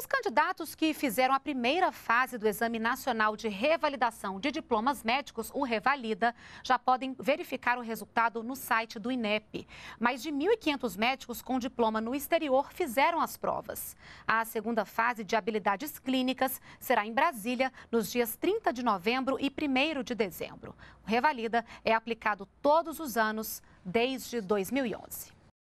Os candidatos que fizeram a primeira fase do Exame Nacional de Revalidação de Diplomas Médicos, o Revalida, já podem verificar o resultado no site do INEP. Mais de 1.500 médicos com diploma no exterior fizeram as provas. A segunda fase de habilidades clínicas será em Brasília nos dias 30 de novembro e 1 de dezembro. O Revalida é aplicado todos os anos desde 2011.